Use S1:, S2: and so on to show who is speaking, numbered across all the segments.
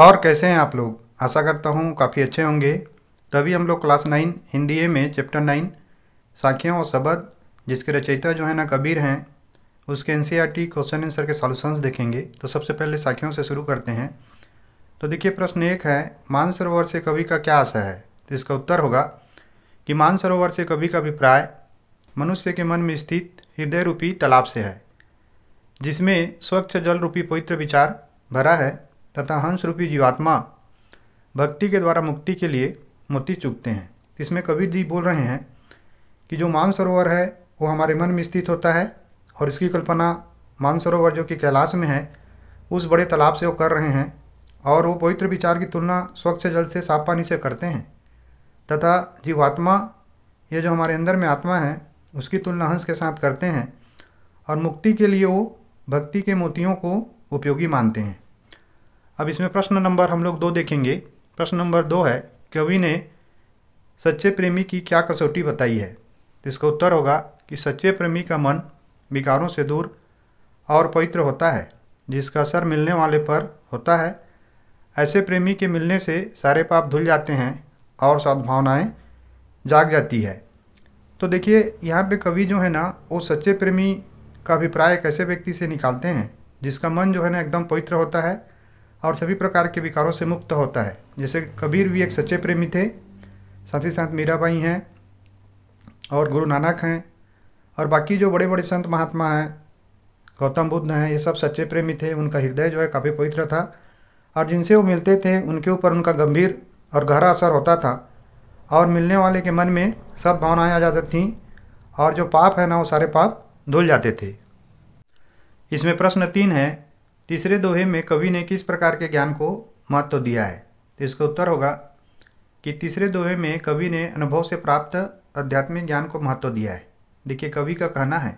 S1: और कैसे हैं आप लोग आशा करता हूँ काफ़ी अच्छे होंगे तभी हम लोग क्लास नाइन हिंदी में चैप्टर नाइन साखियों और शबद जिसके रचयिता जो है ना कबीर हैं उसके एन क्वेश्चन आंसर के सॉल्यूशंस देखेंगे तो सबसे पहले साखियों से शुरू करते हैं तो देखिए प्रश्न एक है मानसरोवर से कवि का क्या आशा है तो इसका उत्तर होगा कि मानसरोवर से कवि का अभिप्राय मनुष्य के मन में स्थित हृदय रूपी तालाब से है जिसमें स्वच्छ जल रूपी पवित्र विचार भरा है तथा हंस रूपी जीवात्मा भक्ति के द्वारा मुक्ति के लिए मोती चुगते हैं इसमें कबीर जी बोल रहे हैं कि जो मानसरोवर है वो हमारे मन में स्थित होता है और इसकी कल्पना मानसरोवर जो कि कैलाश में है उस बड़े तालाब से वो कर रहे हैं और वो पवित्र विचार की तुलना स्वच्छ जल से साफ पानी से करते हैं तथा जीवात्मा ये जो हमारे अंदर में आत्मा है उसकी तुलना हंस के साथ करते हैं और मुक्ति के लिए वो भक्ति के मोतियों को उपयोगी मानते हैं अब इसमें प्रश्न नंबर हम लोग दो देखेंगे प्रश्न नंबर दो है कवि ने सच्चे प्रेमी की क्या कसौटी बताई है तो इसका उत्तर होगा कि सच्चे प्रेमी का मन विकारों से दूर और पवित्र होता है जिसका असर मिलने वाले पर होता है ऐसे प्रेमी के मिलने से सारे पाप धुल जाते हैं और सद्भावनाएँ जाग जाती है तो देखिए यहाँ पे कवि जो है ना वो सच्चे प्रेमी का अभिप्राय एक ऐसे व्यक्ति से निकालते हैं जिसका मन जो है ना एकदम पवित्र होता है और सभी प्रकार के विकारों से मुक्त होता है जैसे कबीर भी एक सच्चे प्रेमी थे साथ ही साथ मीराबाई हैं और गुरु नानक हैं और बाकी जो बड़े बड़े संत महात्मा हैं गौतम बुद्ध हैं ये सब सच्चे प्रेमी थे उनका हृदय जो है काफ़ी पवित्र था और जिनसे वो मिलते थे उनके ऊपर उनका गंभीर और गहरा असर होता था और मिलने वाले के मन में सद्भावनाएँ आ जाती थीं और जो पाप है ना वो सारे पाप धुल जाते थे इसमें प्रश्न तीन है तीसरे दोहे में कवि ने किस प्रकार के ज्ञान को महत्व दिया है तो इसका उत्तर होगा कि तीसरे दोहे में कवि ने अनुभव से प्राप्त आध्यात्मिक ज्ञान को महत्व दिया है देखिए कवि का कहना है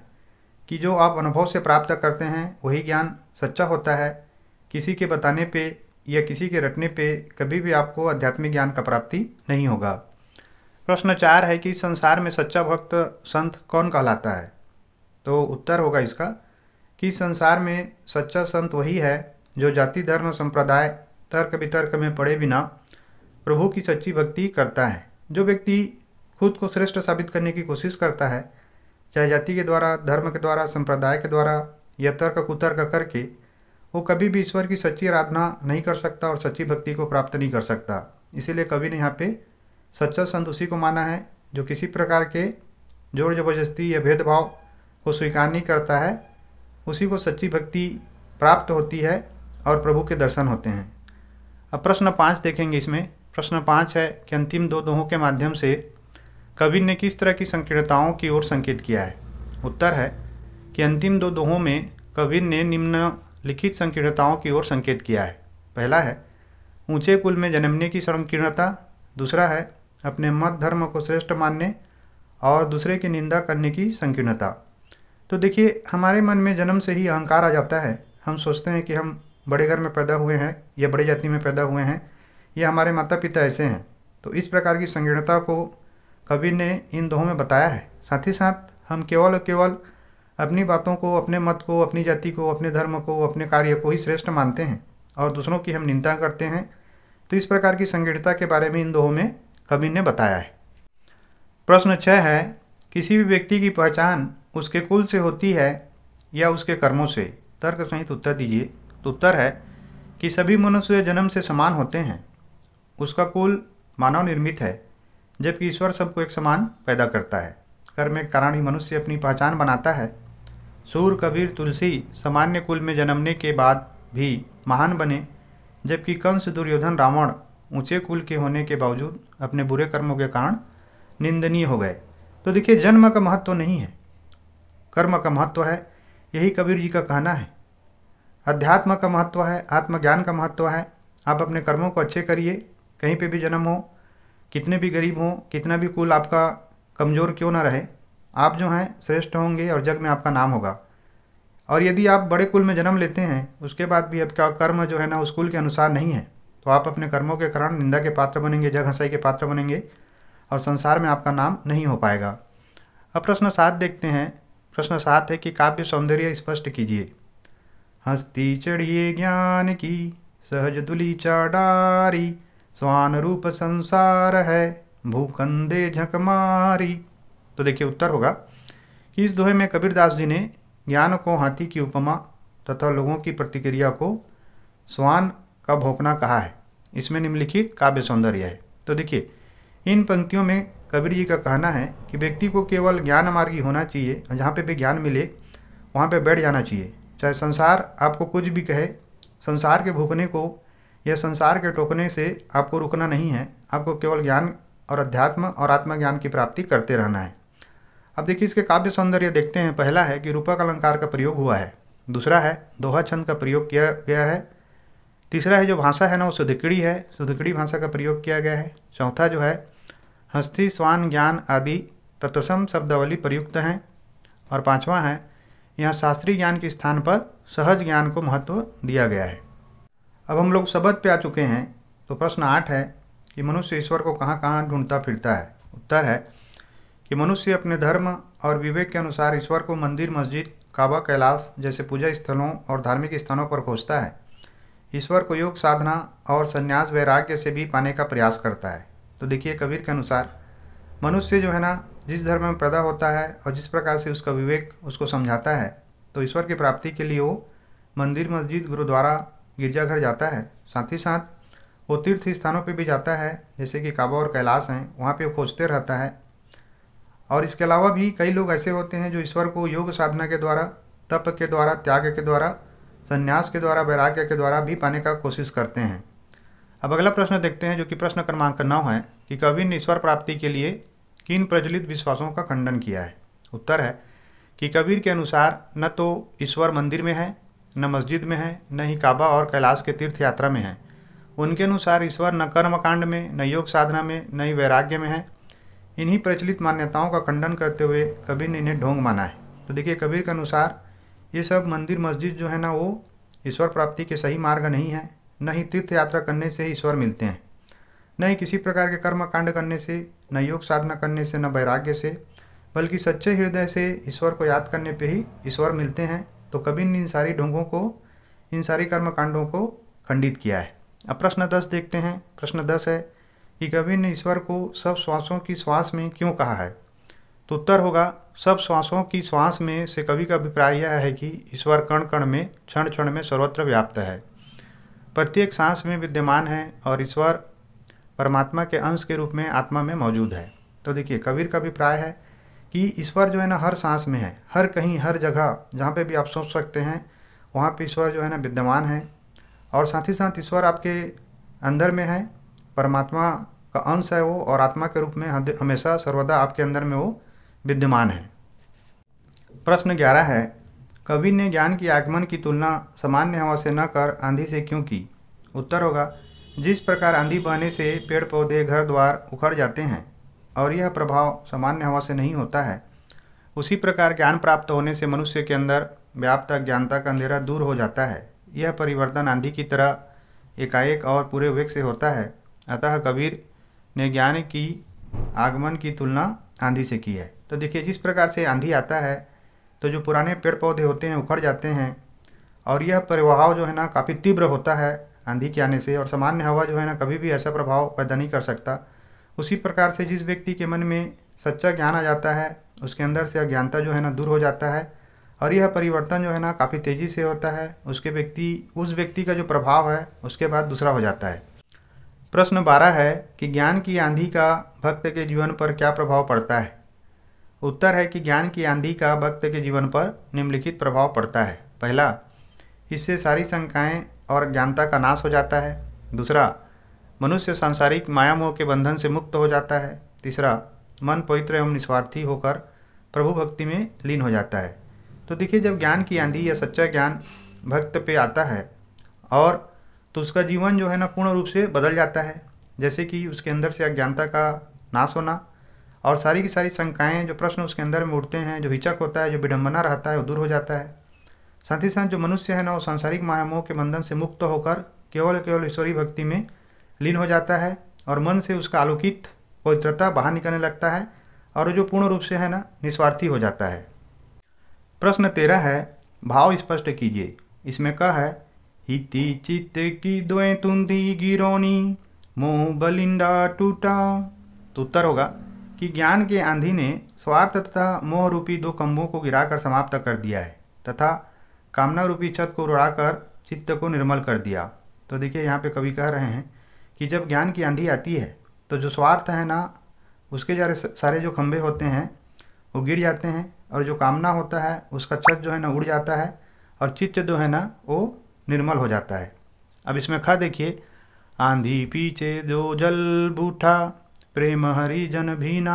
S1: कि जो आप अनुभव से प्राप्त करते हैं वही ज्ञान सच्चा होता है किसी के बताने पे या किसी के रटने पे कभी भी आपको आध्यात्मिक ज्ञान का प्राप्ति नहीं होगा प्रश्न चार है कि संसार में सच्चा भक्त संत कौन कहलाता है तो उत्तर होगा इसका कि संसार में सच्चा संत वही है जो जाति धर्म संप्रदाय तर्क वितर्क में पड़े बिना प्रभु की सच्ची भक्ति करता है जो व्यक्ति खुद को श्रेष्ठ साबित करने की कोशिश करता है चाहे जाति के द्वारा धर्म के द्वारा संप्रदाय के द्वारा या तर्क कुतर्क करके वो कभी भी ईश्वर की सच्ची आराधना नहीं कर सकता और सच्ची भक्ति को प्राप्त नहीं कर सकता इसीलिए कवि ने यहाँ पे सच्चा संत उसी को माना है जो किसी प्रकार के जोर जबरदस्ती या भेदभाव को स्वीकार नहीं करता है उसी को सच्ची भक्ति प्राप्त होती है और प्रभु के दर्शन होते हैं अब प्रश्न पाँच देखेंगे इसमें प्रश्न पाँच है कि अंतिम दो दोहों के माध्यम से कवि ने किस तरह की संकीर्णताओं की ओर संकेत किया है उत्तर है कि अंतिम दो दोहों में कवि ने निम्नलिखित संकीर्णताओं की ओर संकेत किया है पहला है ऊंचे कुल में जन्मने की संकीर्णता दूसरा है अपने मत धर्म को श्रेष्ठ मानने और दूसरे की निंदा करने की संकीर्णता तो देखिए हमारे मन में जन्म से ही अहंकार आ जाता है हम सोचते हैं कि हम बड़े घर में पैदा हुए हैं या बड़े जाति में पैदा हुए हैं या हमारे माता पिता ऐसे हैं तो इस प्रकार की संगीणता को कवि ने इन दोहों में बताया है साथ ही साथ हम केवल और केवल अपनी बातों को अपने मत को अपनी जाति को अपने धर्म को अपने कार्य को ही श्रेष्ठ मानते हैं और दूसरों की हम निंदा करते हैं तो इस प्रकार की संगीणता के बारे में इन दोहों में कवि ने बताया है प्रश्न छः है किसी भी व्यक्ति की पहचान उसके कुल से होती है या उसके कर्मों से तर्क सहित उत्तर दीजिए तो उत्तर है कि सभी मनुष्य जन्म से समान होते हैं उसका कुल मानव निर्मित है जबकि ईश्वर सबको एक समान पैदा करता है कर्म के कारण ही मनुष्य अपनी पहचान बनाता है सूर कबीर तुलसी सामान्य कुल में जन्मने के बाद भी महान बने जबकि कंस दुर्योधन रावण ऊंचे कुल के होने के बावजूद अपने बुरे कर्मों के कारण निंदनीय हो गए तो देखिए जन्म का महत्व तो नहीं है कर्म का महत्व है यही कबीर जी का कहना है अध्यात्म का महत्व है आत्मज्ञान का महत्व है आप अपने कर्मों को अच्छे करिए कहीं पे भी जन्म हो कितने भी गरीब हो कितना भी कुल आपका कमज़ोर क्यों ना रहे आप जो हैं श्रेष्ठ होंगे और जग में आपका नाम होगा और यदि आप बड़े कुल में जन्म लेते हैं उसके बाद भी आपका कर्म जो है ना उस कुल के अनुसार नहीं है तो आप अपने कर्मों के कारण निंदा के पात्र बनेंगे जग हंसाई के पात्र बनेंगे और संसार में आपका नाम नहीं हो पाएगा अब प्रश्न सात देखते हैं प्रश्न सात है कि काव्य सौंदर्य स्पष्ट कीजिए हस्ती चढ़िए ज्ञान की सहज दुली चाडारी स्वान रूप संसार है भूखंदे झकमारी तो देखिए उत्तर होगा कि इस दोहे में कबीरदास जी ने ज्ञान को हाथी की उपमा तथा लोगों की प्रतिक्रिया को स्वान का भोंकना कहा है इसमें निम्नलिखित काव्य सौंदर्य है तो देखिए इन पंक्तियों में कबीर जी का कहना है कि व्यक्ति को केवल ज्ञान मार्गी होना चाहिए जहाँ पे भी ज्ञान मिले वहाँ पे बैठ जाना चाहिए चाहे संसार आपको कुछ भी कहे संसार के भूखने को या संसार के टोकने से आपको रुकना नहीं है आपको केवल ज्ञान और अध्यात्म और आत्मज्ञान की प्राप्ति करते रहना है अब देखिए इसके काव्य सौंदर्य देखते हैं पहला है कि रूपक अलंकार का प्रयोग हुआ है दूसरा है दोहा छंद का प्रयोग किया गया है तीसरा है जो भाषा है ना वो सुधकड़ी है सुधकड़ी भाषा का प्रयोग किया गया है चौथा जो है हस्ती स्वान ज्ञान आदि तत्सम शब्दावली प्रयुक्त हैं और पांचवा है यहाँ शास्त्रीय ज्ञान के स्थान पर सहज ज्ञान को महत्व दिया गया है अब हम लोग शब्द पे आ चुके हैं तो प्रश्न आठ है कि मनुष्य ईश्वर को कहाँ कहाँ ढूंढता फिरता है उत्तर है कि मनुष्य अपने धर्म और विवेक के अनुसार ईश्वर को मंदिर मस्जिद काबा कैलाश जैसे पूजा स्थलों और धार्मिक स्थानों पर खोजता है ईश्वर को योग साधना और संन्यास वैराग्य से भी पाने का प्रयास करता है तो देखिए कबीर के अनुसार मनुष्य जो है ना जिस धर्म में पैदा होता है और जिस प्रकार से उसका विवेक उसको समझाता है तो ईश्वर की प्राप्ति के लिए वो मंदिर मस्जिद गुरुद्वारा गिरजाघर जाता है साथ ही साथ वो तीर्थ स्थानों पे भी जाता है जैसे कि काबा और कैलाश हैं वहाँ पे खोजते रहता है और इसके अलावा भी कई लोग ऐसे होते हैं जो ईश्वर को योग साधना के द्वारा तप के द्वारा त्याग के द्वारा संन्यास के द्वारा वैराग्य के द्वारा भी पाने का कोशिश करते हैं अब अगला प्रश्न देखते हैं जो कि प्रश्न क्रमांक नौ है कि कवि ने ईश्वर प्राप्ति के लिए किन प्रचलित विश्वासों का खंडन किया है उत्तर है कि कबीर के अनुसार न तो ईश्वर मंदिर में है न मस्जिद में है न ही काबा और कैलाश के तीर्थ यात्रा में है उनके अनुसार ईश्वर न कर्मकांड में न योग साधना में न ही वैराग्य में है इन्हीं प्रचलित मान्यताओं का खंडन करते हुए कबीर ने इन्हें ढोंग माना है तो देखिए कबीर के अनुसार ये सब मंदिर मस्जिद जो है ना वो ईश्वर प्राप्ति के सही मार्ग नहीं है न ही तीर्थ यात्रा करने से ही ईश्वर मिलते हैं न ही किसी प्रकार के कर्म कांड करने से न योग साधना करने से न वैराग्य से बल्कि सच्चे हृदय से ईश्वर को याद करने पे ही ईश्वर मिलते हैं तो कभी ने इन सारी ढोंगों को इन सारी कर्मकांडों को खंडित किया है अब प्रश्न दस देखते हैं प्रश्न दस है कि कभी ने ईश्वर को सब श्वासों की श्वास में क्यों कहा है तो उत्तर होगा सब श्वासों की श्वास में से कवि का अभिप्राय यह है कि ईश्वर कण कण में क्षण क्षण में सर्वत्र व्याप्त है प्रत्येक सांस में विद्यमान है और ईश्वर परमात्मा के अंश के रूप में आत्मा में मौजूद है तो देखिए कबीर का अभिप्राय है कि ईश्वर जो है ना हर सांस में है हर कहीं हर जगह जहाँ पे भी आप सोच सकते हैं वहाँ पे ईश्वर जो है ना विद्यमान है और साथ ही साथ ईश्वर आपके अंदर में है परमात्मा का अंश है वो और आत्मा के रूप में हमेशा सर्वदा आपके अंदर में वो विद्यमान है प्रश्न ग्यारह है कबीर ने ज्ञान की आगमन की तुलना सामान्य हवा से न कर आंधी से क्यों की उत्तर होगा जिस प्रकार आंधी बहने से पेड़ पौधे घर द्वार उखड़ जाते हैं और यह प्रभाव सामान्य हवा से नहीं होता है उसी प्रकार ज्ञान प्राप्त होने से मनुष्य के अंदर व्याप्त ज्ञानता का अंधेरा दूर हो जाता है यह परिवर्तन आंधी की तरह एकाएक और पूरे वेग से होता है अतः कबीर ने ज्ञान की आगमन की तुलना आंधी से की है तो देखिए जिस प्रकार से आंधी आता है तो जो पुराने पेड़ पौधे होते हैं उखड़ जाते हैं और यह प्रभाव जो है ना काफ़ी तीव्र होता है आंधी के आने से और सामान्य हवा जो है ना कभी भी ऐसा प्रभाव पैदा नहीं कर सकता उसी प्रकार से जिस व्यक्ति के मन में सच्चा ज्ञान आ जाता है उसके अंदर से अज्ञानता जो है ना दूर हो जाता है और यह परिवर्तन जो है ना काफ़ी तेज़ी से होता है उसके व्यक्ति उस व्यक्ति का जो प्रभाव है उसके बाद दूसरा हो जाता है प्रश्न बारह है कि ज्ञान की आंधी का भक्त के जीवन पर क्या प्रभाव पड़ता है उत्तर है कि ज्ञान की आंधी का भक्त के जीवन पर निम्नलिखित प्रभाव पड़ता है पहला इससे सारी शंकाएँ और ज्ञानता का नाश हो जाता है दूसरा मनुष्य सांसारिक मायामोह के बंधन से मुक्त हो जाता है तीसरा मन पवित्र एवं निस्वार्थी होकर प्रभु भक्ति में लीन हो जाता है तो देखिए जब ज्ञान की आंधी या सच्चा ज्ञान भक्त पे आता है और तो उसका जीवन जो है ना पूर्ण रूप से बदल जाता है जैसे कि उसके अंदर से अज्ञानता का नाश होना और सारी की सारी शंकाएँ जो प्रश्न उसके अंदर में उठते हैं जो हिचक होता है जो विडम्बना रहता है वो दूर हो जाता है साथ ही साथ जो मनुष्य है ना वो सांसारिक मायामोह के बंधन से मुक्त होकर केवल केवल ईश्वरीय भक्ति में लीन हो जाता है और मन से उसका आलोकित पवित्रता बाहर निकलने लगता है और जो पूर्ण रूप से है ना निस्वार्थी हो जाता है प्रश्न तेरह है भाव स्पष्ट कीजिए इसमें क है हिति चित्त की द्वै तुंदी गिरोनी मोह बलिंडा टूटा तो उत्तर होगा कि ज्ञान के आंधी ने स्वार्थ तथा मोह रूपी दो कंभों को गिराकर समाप्त कर दिया है तथा कामना रूपी छत को उड़ाकर चित्त को निर्मल कर दिया तो देखिए यहाँ पे कवि कह रहे हैं कि जब ज्ञान की आंधी आती है तो जो स्वार्थ है ना उसके जारे सारे जो खम्भे होते हैं वो गिर जाते हैं और जो कामना होता है उसका छत जो है ना उड़ जाता है और चित्त जो है ना वो निर्मल हो जाता है अब इसमें खा देखिए आंधी पीछे जो जल बूठा प्रेम हरि जन भीना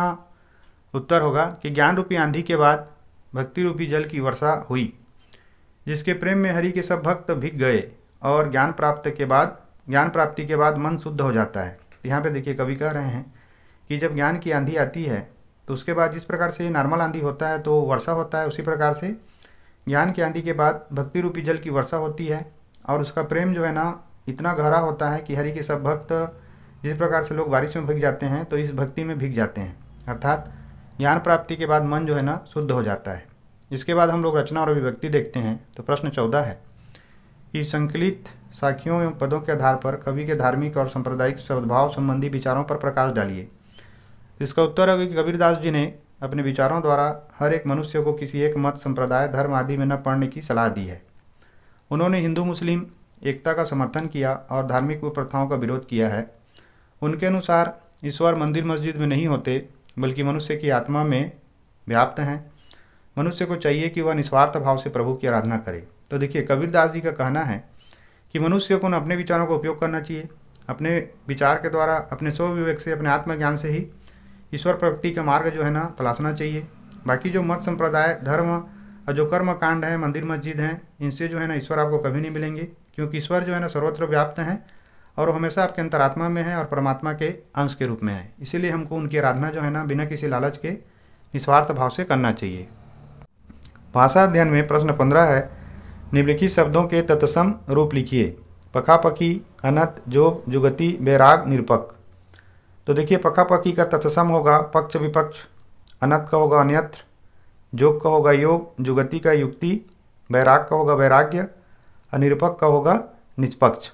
S1: उत्तर होगा कि ज्ञान रूपी आंधी के बाद भक्ति रूपी जल की वर्षा हुई जिसके प्रेम में हरि के सब भक्त भीग गए और ज्ञान प्राप्त के बाद ज्ञान प्राप्ति के बाद मन शुद्ध हो जाता है यहाँ पे देखिए कवि कह रहे हैं कि जब ज्ञान की आंधी आती है तो उसके बाद जिस प्रकार से नॉर्मल आंधी होता है तो वर्षा होता है उसी प्रकार से ज्ञान की आंधी के बाद भक्ति रूपी जल की वर्षा होती है और उसका प्रेम जो है ना इतना गहरा होता है कि हरि के सब भक्त जिस प्रकार से लोग बारिश में भीग जाते हैं तो इस भक्ति में भीग जाते हैं अर्थात ज्ञान प्राप्ति के बाद मन जो है ना शुद्ध हो जाता है इसके बाद हम लोग रचना और अभिव्यक्ति देखते हैं तो प्रश्न चौदह है कि संकलित साखियों एवं पदों के आधार पर कवि के धार्मिक और सांप्रदायिक सद्भाव संबंधी विचारों पर प्रकाश डालिए इसका उत्तर है कि कबीरदास जी ने अपने विचारों द्वारा हर एक मनुष्य को किसी एक मत संप्रदाय धर्म आदि में न पढ़ने की सलाह दी है उन्होंने हिंदू मुस्लिम एकता का समर्थन किया और धार्मिक प्रथाओं का विरोध किया है उनके अनुसार ईश्वर मंदिर मस्जिद में नहीं होते बल्कि मनुष्य की आत्मा में व्याप्त हैं मनुष्य को चाहिए कि वह निस्वार्थ भाव से प्रभु की आराधना करे तो देखिए कबीरदास जी का कहना है कि मनुष्य को अपने विचारों का उपयोग करना चाहिए अपने विचार के द्वारा अपने स्व विवेक से अपने आत्मज्ञान से ही ईश्वर प्रवृत्ति का मार्ग जो है ना तलाशना चाहिए बाकी जो मत संप्रदाय धर्म और जो कर्म कांड है मंदिर मस्जिद हैं इनसे जो है ना ईश्वर आपको कभी नहीं मिलेंगे क्योंकि ईश्वर जो है ना सर्वत्र व्याप्त हैं और वो हमेशा आपके अंतरात्मा में है और परमात्मा के अंश के रूप में है इसीलिए हमको उनकी आराधना जो है ना बिना किसी लालच के निस्वार्थ भाव से करना चाहिए भाषा अध्ययन में प्रश्न पंद्रह है निम्नलिखित शब्दों के तत्सम रूप लिखिए पखापखी अनत जोग जुगति बैराग निरपक तो देखिए पखापखी का तत्सम होगा पक्ष विपक्ष अनत का होगा अन्यत्र जोग का होगा योग जुगति का युक्ति बैराग का होगा वैराग्य अनिरपक का होगा निष्पक्ष